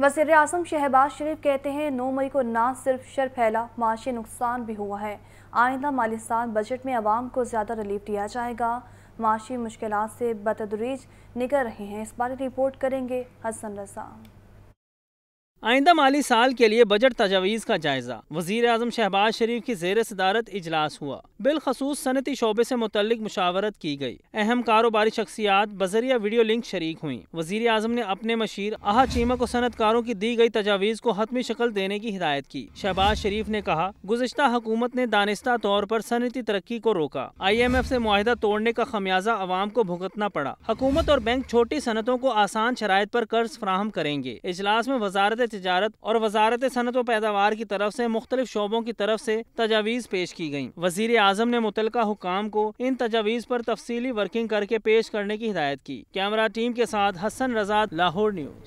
वजीर अजम शहबाज शरीफ कहते हैं नौ मई को ना सिर्फ शर फैला माशी नुकसान भी हुआ है आइंदा माली साल बजट में आवाम को ज़्यादा रिलीफ दिया जाएगा माशी मुश्किल से बतदरीज निकल रहे हैं इस बारे रिपोर्ट करेंगे हसन रसा आइंदा माली साल के लिए बजट तजावीज़ का जायजा वजीर अजम शहबाज शरीफ की जेर सदारत इजलास हुआ बिलखसूस सनती शोबे से मुतल मुशावरत की गई अहम कारोबारी शख्सियात बजरिया वीडियो लिंक शरीक हुई वजीर अजम ने अपने मशीर आह चीमा को सनतकारों की दी गई तजावीज़ को हतमी शक्ल देने की हिदायत की शहबाज शरीफ ने कहा गुजशत हुकूमत ने दानिस्ता तौर पर सनती तरक्की को रोका आई एम एफ ऐसी माहिदा तोड़ने का खमियाजा आवाम को भुगतना पड़ा हुकूमत और बैंक छोटी सनतों को आसान शराय आरोप कर्ज फ्राहम करेंगे इजलास में वजारत तजारत और वजारत सनत व पैदावार की तरफ से मुख्तलिफ शोबों की तरफ से तजावीज़ पेश की गयी वजीर आज़म ने मुतल हुकाम को इन तजावीज़ पर तफसीली वर्किंग करके पेश करने की हिदायत की कैमरा टीम के साथ हसन रजाद लाहौर न्यूज़